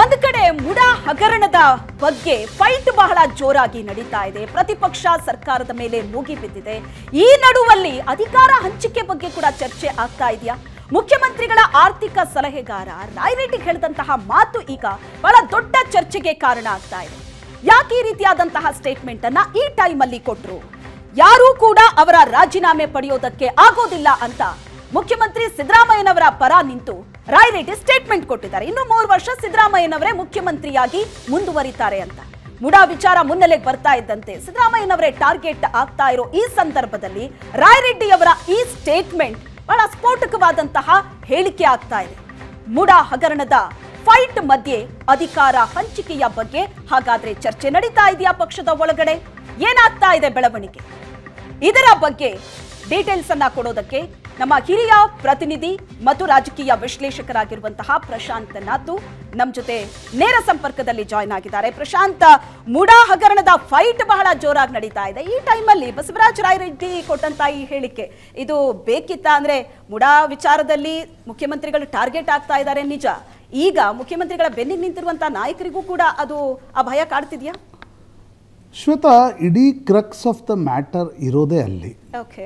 ಒಂದು ಕಡೆ ಮುಡ ಹಗರಣದ ಬಗ್ಗೆ ಫೈಟ್ ಬಹಳ ಜೋರಾಗಿ ನಡೀತಾ ಇದೆ ಪ್ರತಿಪಕ್ಷ ಸರ್ಕಾರದ ಮೇಲೆ ಮೂಗಿ ಬಿದ್ದಿದೆ ಈ ನಡುವಲ್ಲಿ ಅಧಿಕಾರ ಹಂಚಿಕೆ ಬಗ್ಗೆ ಕೂಡ ಚರ್ಚೆ ಆಗ್ತಾ ಇದೆಯಾ ಮುಖ್ಯಮಂತ್ರಿಗಳ ಆರ್ಥಿಕ ಸಲಹೆಗಾರ ರಾಯರೆಡ್ಡಿಗೆ ಹೇಳಿದಂತಹ ಮಾತು ಈಗ ಬಹಳ ದೊಡ್ಡ ಚರ್ಚೆಗೆ ಕಾರಣ ಆಗ್ತಾ ಇದೆ ಯಾಕೆ ಈ ರೀತಿಯಾದಂತಹ ಸ್ಟೇಟ್ಮೆಂಟ್ ಅನ್ನ ಈ ಟೈಮ್ ಅಲ್ಲಿ ಕೊಟ್ಟರು ಯಾರೂ ಕೂಡ ಅವರ ರಾಜೀನಾಮೆ ಪಡೆಯೋದಕ್ಕೆ ಆಗೋದಿಲ್ಲ ಅಂತ ಮುಖ್ಯಮಂತ್ರಿ ಸಿದ್ದರಾಮಯ್ಯನವರ ಪರ ನಿಂತು ರಾಯರೆಡ್ಡಿ ಸ್ಟೇಟ್ಮೆಂಟ್ ಕೊಟ್ಟಿದ್ದಾರೆ ಇನ್ನು ಮೂರು ವರ್ಷ ಸಿದ್ದರಾಮಯ್ಯನವರೇ ಮುಖ್ಯಮಂತ್ರಿಯಾಗಿ ಮುಂದುವರಿತಾರೆ ಅಂತ ಮುಡಾ ವಿಚಾರ ಮುನ್ನೆಲೆಗೆ ಬರ್ತಾ ಇದ್ದಂತೆ ಸಿದ್ದರಾಮಯ್ಯನವರೇ ಟಾರ್ಗೆಟ್ ಆಗ್ತಾ ಇರೋ ಈ ಸಂದರ್ಭದಲ್ಲಿ ಅವರ ಈ ಸ್ಟೇಟ್ಮೆಂಟ್ ಬಹಳ ಸ್ಫೋಟಕವಾದಂತಹ ಹೇಳಿಕೆ ಆಗ್ತಾ ಇದೆ ಮುಡಾ ಹಗರಣದ ಫೈಟ್ ಮಧ್ಯೆ ಅಧಿಕಾರ ಹಂಚಿಕೆಯ ಬಗ್ಗೆ ಹಾಗಾದ್ರೆ ಚರ್ಚೆ ನಡೀತಾ ಇದೆಯಾ ಪಕ್ಷದ ಒಳಗಡೆ ಏನಾಗ್ತಾ ಇದೆ ಬೆಳವಣಿಗೆ ಇದರ ಬಗ್ಗೆ ಡೀಟೇಲ್ಸ್ ಅನ್ನ ಕೊಡೋದಕ್ಕೆ ನಮ್ಮ ಹಿರಿಯ ಪ್ರತಿನಿಧಿ ಮತ್ತು ರಾಜಕೀಯ ವಿಶ್ಲೇಷಕರಾಗಿರುವಂತಹ ಪ್ರಶಾಂತ್ ನಾತು ನಮ್ಮ ಜೊತೆ ನೇರ ಸಂಪರ್ಕದಲ್ಲಿ ಜಾಯ್ನ್ ಆಗಿದ್ದಾರೆ ಪ್ರಶಾಂತ್ ಮುಡಾ ಹಗರಣದ ಫೈಟ್ ಬಹಳ ಜೋರಾಗಿ ನಡೀತಾ ಇದೆ ಈ ಟೈಮಲ್ಲಿ ಬಸವರಾಜ ರಾಯರೆಡ್ಡಿ ಕೊಟ್ಟಂತ ಈ ಹೇಳಿಕೆ ಇದು ಬೇಕಿತ್ತ ಅಂದ್ರೆ ಮುಡಾ ವಿಚಾರದಲ್ಲಿ ಮುಖ್ಯಮಂತ್ರಿಗಳು ಟಾರ್ಗೆಟ್ ಆಗ್ತಾ ಇದ್ದಾರೆ ನಿಜ ಈಗ ಮುಖ್ಯಮಂತ್ರಿಗಳ ಬೆನ್ನಿಗೆ ನಿಂತಿರುವಂತಹ ನಾಯಕರಿಗೂ ಕೂಡ ಅದು ಆ ಭಯ ಕಾಡ್ತಿದ್ಯಾ ಶ್ವೇತಾ ಇಡೀ ಕ್ರಕ್ಸ್ ಆಫ್ ದ ಮ್ಯಾಟರ್ ಇರೋದೇ ಅಲ್ಲಿ ಓಕೆ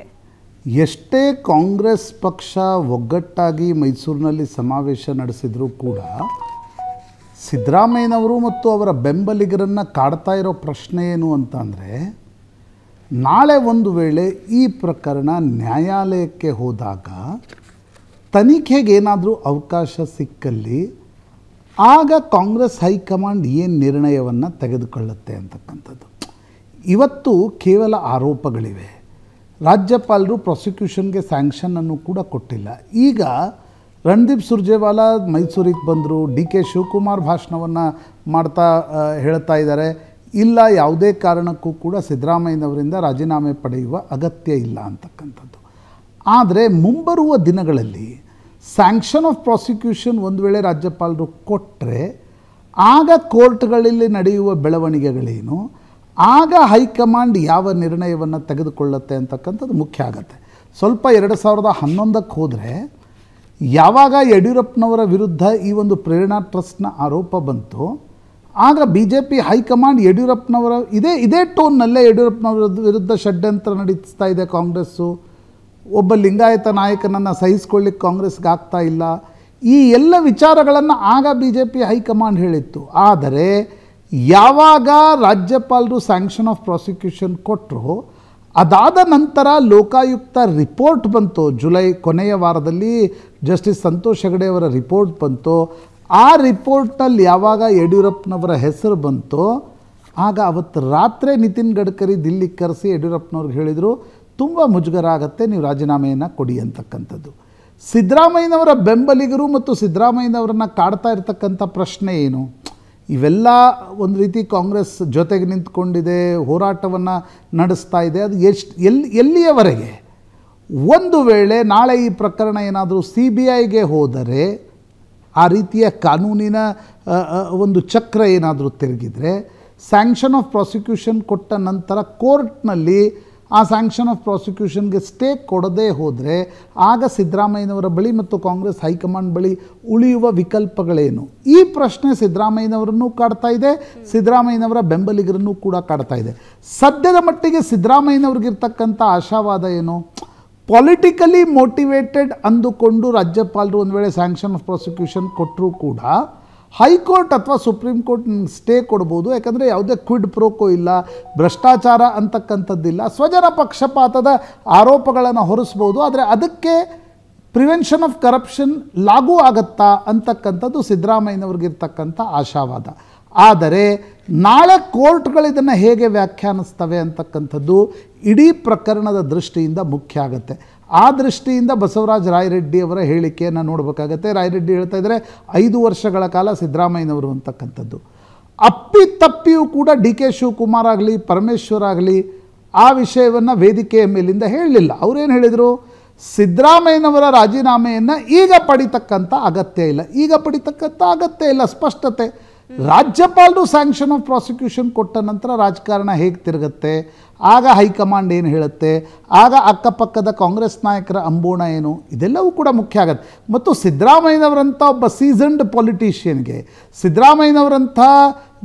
ಎಷ್ಟೇ ಕಾಂಗ್ರೆಸ್ ಪಕ್ಷ ಒಗ್ಗಟ್ಟಾಗಿ ಮೈಸೂರಿನಲ್ಲಿ ಸಮಾವೇಶ ನಡೆಸಿದರೂ ಕೂಡ ಸಿದ್ದರಾಮಯ್ಯನವರು ಮತ್ತು ಅವರ ಬೆಂಬಲಿಗರನ್ನು ಕಾಡ್ತಾ ಇರೋ ಪ್ರಶ್ನೆ ಏನು ಅಂತ ನಾಳೆ ಒಂದು ವೇಳೆ ಈ ಪ್ರಕರಣ ನ್ಯಾಯಾಲಯಕ್ಕೆ ಹೋದಾಗ ಏನಾದರೂ ಅವಕಾಶ ಸಿಕ್ಕಲ್ಲಿ ಆಗ ಕಾಂಗ್ರೆಸ್ ಹೈಕಮಾಂಡ್ ಏನು ನಿರ್ಣಯವನ್ನು ತೆಗೆದುಕೊಳ್ಳುತ್ತೆ ಅಂತಕ್ಕಂಥದ್ದು ಇವತ್ತು ಕೇವಲ ಆರೋಪಗಳಿವೆ ರಾಜ್ಯಪಾಲರು ಪ್ರಾಸಿಕ್ಯೂಷನ್ಗೆ ಸ್ಯಾಂಕ್ಷನನ್ನು ಕೂಡ ಕೊಟ್ಟಿಲ್ಲ ಈಗ ರಣದೀಪ್ ಸುರ್ಜೇವಾಲಾ ಮೈಸೂರಿಗೆ ಬಂದರು ಡಿ ಕೆ ಶಿವಕುಮಾರ್ ಭಾಷಣವನ್ನು ಮಾಡ್ತಾ ಹೇಳ್ತಾ ಇದ್ದಾರೆ ಇಲ್ಲ ಯಾವುದೇ ಕಾರಣಕ್ಕೂ ಕೂಡ ಸಿದ್ದರಾಮಯ್ಯನವರಿಂದ ರಾಜೀನಾಮೆ ಪಡೆಯುವ ಅಗತ್ಯ ಇಲ್ಲ ಅಂತಕ್ಕಂಥದ್ದು ಆದರೆ ಮುಂಬರುವ ದಿನಗಳಲ್ಲಿ ಸ್ಯಾಂಕ್ಷನ್ ಆಫ್ ಪ್ರಾಸಿಕ್ಯೂಷನ್ ಒಂದು ವೇಳೆ ರಾಜ್ಯಪಾಲರು ಕೊಟ್ಟರೆ ಆಗ ಕೋರ್ಟ್ಗಳಲ್ಲಿ ನಡೆಯುವ ಬೆಳವಣಿಗೆಗಳೇನು ಆಗ ಹೈಕಮಾಂಡ್ ಯಾವ ನಿರ್ಣಯವನ್ನು ತೆಗೆದುಕೊಳ್ಳುತ್ತೆ ಅಂತಕ್ಕಂಥದ್ದು ಮುಖ್ಯ ಆಗತ್ತೆ ಸ್ವಲ್ಪ ಎರಡು ಸಾವಿರದ ಹನ್ನೊಂದಕ್ಕೆ ಹೋದರೆ ಯಾವಾಗ ಯಡಿಯೂರಪ್ಪನವರ ವಿರುದ್ಧ ಈ ಒಂದು ಪ್ರೇರಣಾ ಟ್ರಸ್ಟ್ನ ಆರೋಪ ಬಂತು ಆಗ ಬಿ ಜೆ ಪಿ ಹೈಕಮಾಂಡ್ ಯಡಿಯೂರಪ್ಪನವರ ಇದೇ ಇದೇ ಟೋನ್ನಲ್ಲೇ ಯಡಿಯೂರಪ್ಪನವರ ವಿರುದ್ಧ ಷಡ್ಯಂತ್ರ ನಡೆಸ್ತಾ ಇದೆ ಕಾಂಗ್ರೆಸ್ಸು ಒಬ್ಬ ಲಿಂಗಾಯತ ನಾಯಕನನ್ನು ಸಹಿಸ್ಕೊಳ್ಳಿಕ್ಕೆ ಕಾಂಗ್ರೆಸ್ಗೆ ಆಗ್ತಾ ಇಲ್ಲ ಈ ಎಲ್ಲ ವಿಚಾರಗಳನ್ನು ಆಗ ಬಿ ಜೆ ಪಿ ಹೈಕಮಾಂಡ್ ಹೇಳಿತ್ತು ಆದರೆ ಯಾವಾಗ ರಾಜ್ಯಪಾಲರು ಸ್ಯಾಂಕ್ಷನ್ ಆಫ್ ಪ್ರಾಸಿಕ್ಯೂಷನ್ ಕೊಟ್ಟರು ಅದಾದ ನಂತರ ಲೋಕಾಯುಕ್ತ ರಿಪೋರ್ಟ್ ಬಂತು ಜುಲೈ ಕೊನೆಯ ವಾರದಲ್ಲಿ ಜಸ್ಟಿಸ್ ಸಂತೋಷ್ ಹೆಗಡೆಯವರ ರಿಪೋರ್ಟ್ ಬಂತು ಆ ರಿಪೋರ್ಟ್ನಲ್ಲಿ ಯಾವಾಗ ಯಡಿಯೂರಪ್ಪನವರ ಹೆಸರು ಬಂತು ಆಗ ಅವತ್ತು ರಾತ್ರಿ ನಿತಿನ್ ಗಡ್ಕರಿ ದಿಲ್ಲಿಗೆ ಕರೆಸಿ ಯಡಿಯೂರಪ್ಪನವ್ರಿಗೆ ಹೇಳಿದರು ತುಂಬ ಮುಜುಗರ ಆಗುತ್ತೆ ನೀವು ರಾಜೀನಾಮೆಯನ್ನು ಕೊಡಿ ಅಂತಕ್ಕಂಥದ್ದು ಸಿದ್ದರಾಮಯ್ಯನವರ ಬೆಂಬಲಿಗರು ಮತ್ತು ಸಿದ್ದರಾಮಯ್ಯನವರನ್ನ ಕಾಡ್ತಾ ಇರ್ತಕ್ಕಂಥ ಪ್ರಶ್ನೆ ಏನು ಇವೆಲ್ಲ ಒಂದು ರೀತಿ ಕಾಂಗ್ರೆಸ್ ಜೊತೆಗೆ ನಿಂತ್ಕೊಂಡಿದೆ ಹೋರಾಟವನ್ನು ನಡೆಸ್ತಾ ಇದೆ ಅದು ಎಷ್ಟು ಎಲ್ಲಿ ಎಲ್ಲಿಯವರೆಗೆ ಒಂದು ವೇಳೆ ನಾಳೆ ಈ ಪ್ರಕರಣ ಏನಾದರೂ ಸಿ ಬಿ ಐಗೆ ಹೋದರೆ ಆ ರೀತಿಯ ಕಾನೂನಿನ ಒಂದು ಚಕ್ರ ಏನಾದರೂ ತಿರುಗಿದರೆ ಸ್ಯಾಂಕ್ಷನ್ ಆಫ್ ಪ್ರಾಸಿಕ್ಯೂಷನ್ ಕೊಟ್ಟ ನಂತರ ಕೋರ್ಟ್ನಲ್ಲಿ ಆ ಸ್ಯಾಂಕ್ಷನ್ ಆಫ್ ಪ್ರಾಸಿಕ್ಯೂಷನ್ಗೆ ಸ್ಟೇ ಕೊಡದೇ ಹೋದರೆ ಆಗ ಸಿದ್ದರಾಮಯ್ಯನವರ ಬಳಿ ಮತ್ತು ಕಾಂಗ್ರೆಸ್ ಹೈಕಮಾಂಡ್ ಬಳಿ ಉಳಿಯುವ ವಿಕಲ್ಪಗಳೇನು ಈ ಪ್ರಶ್ನೆ ಸಿದ್ದರಾಮಯ್ಯನವರನ್ನು ಕಾಡ್ತಾ ಇದೆ ಸಿದ್ದರಾಮಯ್ಯನವರ ಬೆಂಬಲಿಗರನ್ನು ಕೂಡ ಕಾಡ್ತಾ ಇದೆ ಸದ್ಯದ ಮಟ್ಟಿಗೆ ಸಿದ್ದರಾಮಯ್ಯನವ್ರಿಗಿರ್ತಕ್ಕಂಥ ಆಶಾವಾದ ಏನು ಪೊಲಿಟಿಕಲಿ ಮೋಟಿವೇಟೆಡ್ ಅಂದುಕೊಂಡು ರಾಜ್ಯಪಾಲರು ಒಂದು ವೇಳೆ ಸ್ಯಾಂಕ್ಷನ್ ಆಫ್ ಪ್ರಾಸಿಕ್ಯೂಷನ್ ಕೊಟ್ಟರೂ ಕೂಡ ಹೈಕೋರ್ಟ್ ಅಥವಾ ಸುಪ್ರೀಂ ಕೋರ್ಟ್ ಸ್ಟೇ ಕೊಡ್ಬೋದು ಯಾಕಂದರೆ ಯಾವುದೇ ಕ್ವಿಡ್ ಪ್ರೋಕೋ ಇಲ್ಲ ಭ್ರಷ್ಟಾಚಾರ ಅಂತಕ್ಕಂಥದ್ದಿಲ್ಲ ಸ್ವಜನ ಪಕ್ಷಪಾತದ ಆರೋಪಗಳನ್ನು ಹೊರಿಸ್ಬೋದು ಆದರೆ ಅದಕ್ಕೆ ಪ್ರಿವೆನ್ಷನ್ ಆಫ್ ಕರಪ್ಷನ್ ಲಾಗೂ ಆಗತ್ತಾ ಅಂತಕ್ಕಂಥದ್ದು ಸಿದ್ದರಾಮಯ್ಯನವ್ರಿಗಿರ್ತಕ್ಕಂಥ ಆಶಾವಾದ ಆದರೆ ನಾಳೆ ಕೋರ್ಟ್ಗಳು ಇದನ್ನು ಹೇಗೆ ವ್ಯಾಖ್ಯಾನಿಸ್ತವೆ ಅಂತಕ್ಕಂಥದ್ದು ಇಡೀ ಪ್ರಕರಣದ ದೃಷ್ಟಿಯಿಂದ ಮುಖ್ಯ ಆಗುತ್ತೆ ಆ ದೃಷ್ಟಿಯಿಂದ ಬಸವರಾಜ ರಾಯರೆಡ್ಡಿಯವರ ಹೇಳಿಕೆಯನ್ನು ನೋಡಬೇಕಾಗತ್ತೆ ರಾಯರೆಡ್ಡಿ ಹೇಳ್ತಾ ಇದ್ದರೆ ಐದು ವರ್ಷಗಳ ಕಾಲ ಸಿದ್ದರಾಮಯ್ಯನವರು ಅಂತಕ್ಕಂಥದ್ದು ಅಪ್ಪಿತಪ್ಪಿಯೂ ಕೂಡ ಡಿ ಕೆ ಶಿವಕುಮಾರ್ ಆಗಲಿ ಪರಮೇಶ್ವರ್ ಆಗಲಿ ಆ ವಿಷಯವನ್ನು ವೇದಿಕೆಯ ಮೇಲಿಂದ ಹೇಳಲಿಲ್ಲ ಅವರೇನು ಹೇಳಿದರು ಸಿದ್ದರಾಮಯ್ಯನವರ ರಾಜೀನಾಮೆಯನ್ನು ಈಗ ಪಡಿತಕ್ಕಂಥ ಅಗತ್ಯ ಇಲ್ಲ ಈಗ ಪಡಿತಕ್ಕಂಥ ಅಗತ್ಯ ಇಲ್ಲ ಸ್ಪಷ್ಟತೆ ರಾಜ್ಯಪಾಲರು ಸ್ಯಾಂಕ್ಷನ್ ಆಫ್ ಪ್ರಾಸಿಕ್ಯೂಷನ್ ಕೊಟ್ಟ ನಂತರ ರಾಜಕಾರಣ ಹೇಗೆ ತಿರುಗತ್ತೆ ಆಗ ಹೈಕಮಾಂಡ್ ಏನು ಹೇಳುತ್ತೆ ಆಗ ಅಕ್ಕಪಕ್ಕದ ಕಾಂಗ್ರೆಸ್ ನಾಯಕರ ಅಂಬೋಣ ಏನು ಇದೆಲ್ಲವೂ ಕೂಡ ಮುಖ್ಯ ಆಗತ್ತೆ ಮತ್ತು ಸಿದ್ದರಾಮಯ್ಯನವರಂಥ ಒಬ್ಬ ಸೀಸನ್ಡ್ ಪೊಲಿಟೀಷಿಯನ್ಗೆ ಸಿದ್ದರಾಮಯ್ಯನವರಂಥ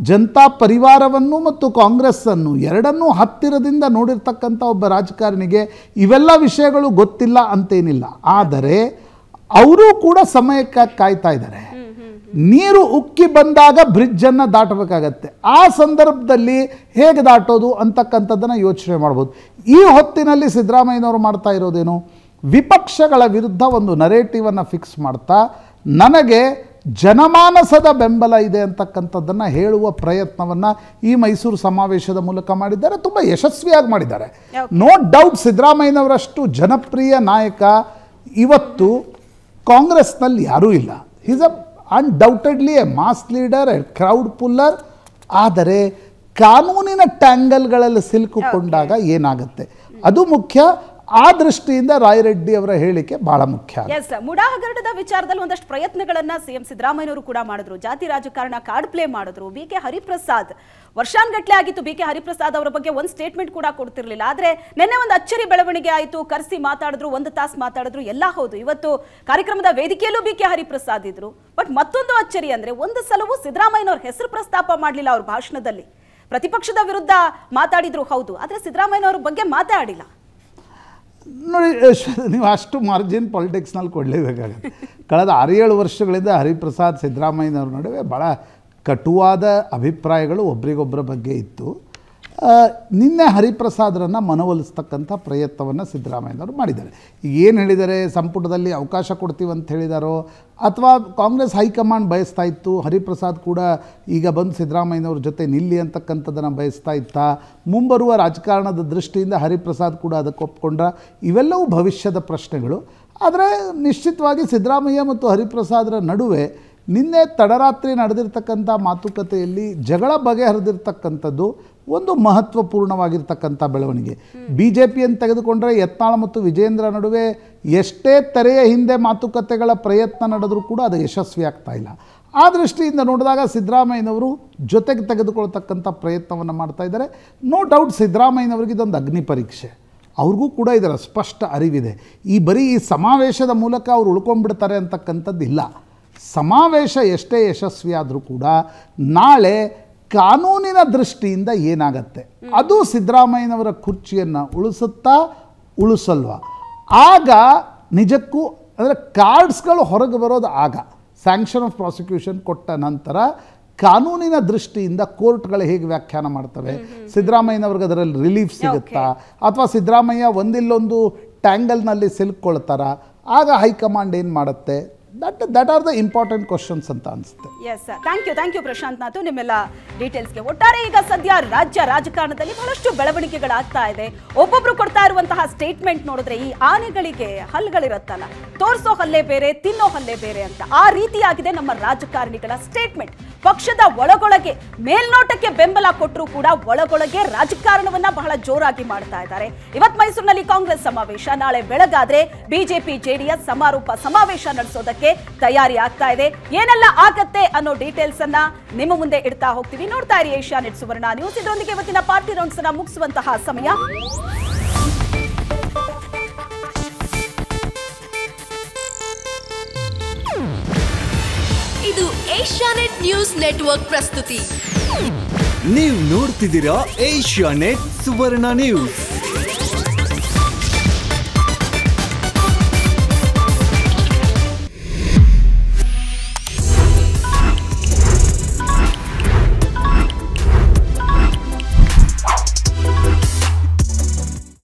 ಜನತಾ ಪರಿವಾರವನ್ನು ಮತ್ತು ಕಾಂಗ್ರೆಸ್ಸನ್ನು ಎರಡನ್ನೂ ಹತ್ತಿರದಿಂದ ನೋಡಿರ್ತಕ್ಕಂಥ ಒಬ್ಬ ರಾಜಕಾರಣಿಗೆ ಇವೆಲ್ಲ ವಿಷಯಗಳು ಗೊತ್ತಿಲ್ಲ ಅಂತೇನಿಲ್ಲ ಆದರೆ ಅವರೂ ಕೂಡ ಸಮಯಕ್ಕೆ ಕಾಯ್ತಾ ಇದ್ದಾರೆ ನೀರು ಉಕ್ಕಿ ಬಂದಾಗ ಬ್ರಿಡ್ಜನ್ನು ದಾಟಬೇಕಾಗತ್ತೆ ಆ ಸಂದರ್ಭದಲ್ಲಿ ಹೇಗೆ ದಾಟೋದು ಅಂತಕ್ಕಂಥದ್ದನ್ನು ಯೋಚನೆ ಮಾಡ್ಬೋದು ಈ ಹೊತ್ತಿನಲ್ಲಿ ಸಿದ್ದರಾಮಯ್ಯನವರು ಮಾಡ್ತಾ ಇರೋದೇನು ವಿಪಕ್ಷಗಳ ವಿರುದ್ಧ ಒಂದು ನರೇಟಿವನ್ನು ಫಿಕ್ಸ್ ಮಾಡ್ತಾ ನನಗೆ ಜನಮಾನಸದ ಬೆಂಬಲ ಇದೆ ಅಂತಕ್ಕಂಥದ್ದನ್ನು ಹೇಳುವ ಪ್ರಯತ್ನವನ್ನು ಈ ಮೈಸೂರು ಸಮಾವೇಶದ ಮೂಲಕ ಮಾಡಿದ್ದಾರೆ ತುಂಬ ಯಶಸ್ವಿಯಾಗಿ ಮಾಡಿದ್ದಾರೆ ನೋ ಡೌಟ್ ಸಿದ್ದರಾಮಯ್ಯನವರಷ್ಟು ಜನಪ್ರಿಯ ನಾಯಕ ಇವತ್ತು ಕಾಂಗ್ರೆಸ್ನಲ್ಲಿ ಯಾರೂ ಇಲ್ಲ is a undoubtedly a mass leader a crowd puller ಆದರೆ ಕಾನೂನಿನ ಟ್ಯಾಂಗಲ್ಗಳಲ್ಲಿ ಸಿಲುಕಿಕೊಂಡಾಗ ಏನಾಗುತ್ತೆ ಅದು ಮುಖ್ಯ ಆ ದೃಷ್ಟಿಯಿಂದ ರಾಯರೆಡ್ಡಿ ಅವರ ಹೇಳಿಕೆ ಬಹಳ ಮುಖ್ಯ ಎಸ್ ಮುಡಾ ಹಗರಣದ ವಿಚಾರದಲ್ಲಿ ಒಂದಷ್ಟು ಪ್ರಯತ್ನಗಳನ್ನ ಸಿಎಂ ಸಿದ್ದರಾಮಯ್ಯನವರು ಕೂಡ ಮಾಡಿದ್ರು ಜಾತಿ ರಾಜಕಾರಣ ಕಾರ್ಡ್ ಪ್ಲೇ ಮಾಡಿದ್ರು ಬಿ ಕೆ ಹರಿಪ್ರಸಾದ್ ವರ್ಷಾನ್ಗಟ್ಲೆ ಆಗಿತ್ತು ಬಿ ಕೆ ಹರಿಪ್ರಸಾದ್ ಅವರ ಬಗ್ಗೆ ಒಂದು ಸ್ಟೇಟ್ಮೆಂಟ್ ಕೂಡ ಕೊಡ್ತಿರ್ಲಿಲ್ಲ ಆದ್ರೆ ನಿನ್ನೆ ಒಂದು ಅಚ್ಚರಿ ಬೆಳವಣಿಗೆ ಆಯಿತು ಕರೆಸಿ ಮಾತಾಡಿದ್ರು ಒಂದು ತಾಸು ಮಾತಾಡಿದ್ರು ಎಲ್ಲ ಹೌದು ಇವತ್ತು ಕಾರ್ಯಕ್ರಮದ ವೇದಿಕೆಯಲ್ಲೂ ಬಿ ಕೆ ಹರಿಪ್ರಸಾದ್ ಇದ್ರು ಬಟ್ ಮತ್ತೊಂದು ಅಚ್ಚರಿ ಅಂದ್ರೆ ಒಂದು ಸಲವೂ ಸಿದ್ದರಾಮಯ್ಯವ್ರ ಹೆಸರು ಪ್ರಸ್ತಾಪ ಮಾಡಲಿಲ್ಲ ಅವ್ರ ಭಾಷಣದಲ್ಲಿ ಪ್ರತಿಪಕ್ಷದ ವಿರುದ್ಧ ಮಾತಾಡಿದ್ರು ಹೌದು ಆದ್ರೆ ಸಿದ್ದರಾಮಯ್ಯನವ್ರ ಬಗ್ಗೆ ಮಾತಾಡಿಲ್ಲ ನೋಡಿ ನೀವು ಅಷ್ಟು ಮಾರ್ಜಿನ್ ಪಾಲಿಟಿಕ್ಸ್ನಲ್ಲಿ ಕೊಡಲೇಬೇಕಾಗುತ್ತೆ ಕಳೆದ ಆರು ಏಳು ವರ್ಷಗಳಿಂದ ಹರಿಪ್ರಸಾದ್ ಸಿದ್ದರಾಮಯ್ಯನವ್ರ ನಡುವೆ ಭಾಳ ಕಟುವಾದ ಅಭಿಪ್ರಾಯಗಳು ಒಬ್ರಿಗೊಬ್ಬರ ಬಗ್ಗೆ ಇತ್ತು ನಿನ್ನೆ ಹರಿಪ್ರಸಾದ್ರನ್ನು ಮನವೊಲಿಸ್ತಕ್ಕಂಥ ಪ್ರಯತ್ನವನ್ನು ಸಿದ್ದರಾಮಯ್ಯನವರು ಮಾಡಿದ್ದಾರೆ ಈಗ ಏನು ಹೇಳಿದರೆ ಸಂಪುಟದಲ್ಲಿ ಅವಕಾಶ ಕೊಡ್ತೀವಿ ಅಂತ ಹೇಳಿದಾರೋ ಅಥವಾ ಕಾಂಗ್ರೆಸ್ ಹೈಕಮಾಂಡ್ ಬಯಸ್ತಾ ಇತ್ತು ಹರಿಪ್ರಸಾದ್ ಕೂಡ ಈಗ ಬಂದು ಸಿದ್ದರಾಮಯ್ಯನವ್ರ ಜೊತೆ ನಿಲ್ಲಿ ಅಂತಕ್ಕಂಥದ್ದನ್ನು ಬಯಸ್ತಾ ಇತ್ತಾ ಮುಂಬರುವ ರಾಜಕಾರಣದ ದೃಷ್ಟಿಯಿಂದ ಹರಿಪ್ರಸಾದ್ ಕೂಡ ಅದಕ್ಕೆ ಒಪ್ಕೊಂಡ್ರ ಇವೆಲ್ಲವೂ ಭವಿಷ್ಯದ ಪ್ರಶ್ನೆಗಳು ಆದರೆ ನಿಶ್ಚಿತವಾಗಿ ಸಿದ್ದರಾಮಯ್ಯ ಮತ್ತು ಹರಿಪ್ರಸಾದರ ನಡುವೆ ನಿನ್ನೆ ತಡರಾತ್ರಿ ನಡೆದಿರ್ತಕ್ಕಂಥ ಮಾತುಕತೆಯಲ್ಲಿ ಜಗಳ ಬಗೆಹರಿದಿರ್ತಕ್ಕಂಥದ್ದು ಒಂದು ಮಹತ್ವಪೂರ್ಣವಾಗಿರ್ತಕ್ಕಂಥ ಬೆಳವಣಿಗೆ ಬಿ ಜೆ ಪಿಯನ್ನು ತೆಗೆದುಕೊಂಡರೆ ಯತ್ನಾಳ ಮತ್ತು ವಿಜೇಂದ್ರ ನಡುವೆ ಎಷ್ಟೇ ತೆರೆಯ ಹಿಂದೆ ಮಾತುಕತೆಗಳ ಪ್ರಯತ್ನ ನಡೆದರೂ ಕೂಡ ಅದು ಯಶಸ್ವಿ ಆಗ್ತಾ ಇಲ್ಲ ಆ ದೃಷ್ಟಿಯಿಂದ ನೋಡಿದಾಗ ಸಿದ್ದರಾಮಯ್ಯನವರು ಜೊತೆಗೆ ತೆಗೆದುಕೊಳ್ತಕ್ಕಂಥ ಪ್ರಯತ್ನವನ್ನು ಮಾಡ್ತಾ ಇದ್ದಾರೆ ನೋ ಡೌಟ್ ಸಿದ್ದರಾಮಯ್ಯನವರಿಗೆ ಇದೊಂದು ಅಗ್ನಿ ಪರೀಕ್ಷೆ ಅವ್ರಿಗೂ ಕೂಡ ಇದರ ಸ್ಪಷ್ಟ ಅರಿವಿದೆ ಈ ಬರೀ ಈ ಸಮಾವೇಶದ ಮೂಲಕ ಅವ್ರು ಉಳ್ಕೊಂಡ್ಬಿಡ್ತಾರೆ ಇಲ್ಲ ಸಮಾವೇಶ ಎಷ್ಟೇ ಯಶಸ್ವಿಯಾದರೂ ಕೂಡ ನಾಳೆ ಕಾನೂನಿನ ದೃಷ್ಟಿಯಿಂದ ಏನಾಗತ್ತೆ ಅದು ಸಿದ್ದರಾಮಯ್ಯನವರ ಕುರ್ಚಿಯನ್ನು ಉಳಿಸುತ್ತಾ ಉಳಿಸಲ್ವ ಆಗ ನಿಜಕ್ಕೂ ಅಂದರೆ ಕಾರ್ಡ್ಸ್ಗಳು ಹೊರಗೆ ಬರೋದು ಆಗ ಸ್ಯಾಂಕ್ಷನ್ ಆಫ್ ಪ್ರಾಸಿಕ್ಯೂಷನ್ ಕೊಟ್ಟ ನಂತರ ಕಾನೂನಿನ ದೃಷ್ಟಿಯಿಂದ ಕೋರ್ಟ್ಗಳು ಹೇಗೆ ವ್ಯಾಖ್ಯಾನ ಮಾಡ್ತವೆ ಸಿದ್ದರಾಮಯ್ಯನವ್ರಿಗೆ ಅದರಲ್ಲಿ ರಿಲೀಫ್ ಸಿಗುತ್ತಾ ಅಥವಾ ಸಿದ್ದರಾಮಯ್ಯ ಒಂದಿಲ್ಲೊಂದು ಟ್ಯಾಂಗಲ್ನಲ್ಲಿ ಸಿಲುಕೊಳ್ತಾರ ಆಗ ಹೈಕಮಾಂಡ್ ಏನು ಮಾಡುತ್ತೆ that that are the important questions ಅಂತ ಅನಿಸುತ್ತೆ yes thank you thank you Prashanth Nathu ನಿಮ್ಮೆಲ್ಲ ಡೀಟೇಲ್ಸ್ಗೆ ಒಟ್ಟಾರೆ ಈಗ ಸದ್ಯ ರಾಜ್ಯ ರಾಜಕಾರಣದಲ್ಲಿ ಬಹಳಷ್ಟು ಬೆಳವಣಿಗೆಗಳಾಗ್ತಾ ಇದೆ ಒಬ್ಬೊಬ್ರು ಕೊಡ್ತಾ ಇರುವಂತಹ ಸ್ಟೇಟ್ಮೆಂಟ್ ನೋಡಿದ್ರೆ ಈ ಆನೆಗಳಿಗೆ ಹಲ್ಗಳಿರುತ್ತಲ್ಲ ತೋರಿಸೋ ಹಲ್ಲೆ ಬೇರೆ ತಿನ್ನೋ ಹಲ್ಲೆ ಬೇರೆ ಅಂತ ಆ ರೀತಿಯಾಗಿದೆ ನಮ್ಮ ರಾಜಕಾರಣಿಗಳ ಸ್ಟೇಟ್ಮೆಂಟ್ ಪಕ್ಷದ ಒಳಗೊಳಗೆ ಮೇಲ್ನೋಟಕ್ಕೆ ಬೆಂಬಲ ಕೊಟ್ಟರೂ ಕೂಡ ಒಳಗೊಳಗೆ ರಾಜಕಾರಣವನ್ನ ಬಹಳ ಜೋರಾಗಿ ಮಾಡ್ತಾ ಇದ್ದಾರೆ ಇವತ್ತು ಮೈಸೂರಿನಲ್ಲಿ ಕಾಂಗ್ರೆಸ್ ಸಮಾವೇಶ ನಾಳೆ ಬೆಳಗಾದ್ರೆ ಬಿಜೆಪಿ ಜೆಡಿಎಸ್ ಸಮಾರೋಪ ಸಮಾವೇಶ ನಡೆಸೋದಕ್ಕೆ ತಯಾರಿ ಆಗ್ತಾ ಇದೆ ಏನೆಲ್ಲ ಆಗತ್ತೆ ಅನ್ನೋ ಡೀಟೇಲ್ಸ್ ಅನ್ನ ನಿಮ್ಮ ಮುಂದೆ ಇಡ್ತಾ ಹೋಗ್ತೀವಿ ನೋಡ್ತಾ ಇರಿ ಏಷ್ಯಾ ನೆಟ್ ಸುವರ್ಣ ನ್ಯೂಸ್ ಇದರೊಂದಿಗೆ ಇವತ್ತಿನ ಪಾರ್ಟಿ ರೌಂಡ್ಸ್ ಅನ್ನ ಮುಗಿಸುವಂತಹ ಸಮಯ ಇದು ಏಷ್ಯಾ ನೆಟ್ ನ್ಯೂಸ್ ನೆಟ್ವರ್ಕ್ ಪ್ರಸ್ತುತಿ ನೀವು ನೋಡ್ತಿದ್ದೀರಾ ನೆಟ್ ಸುವರ್ಣ ನ್ಯೂಸ್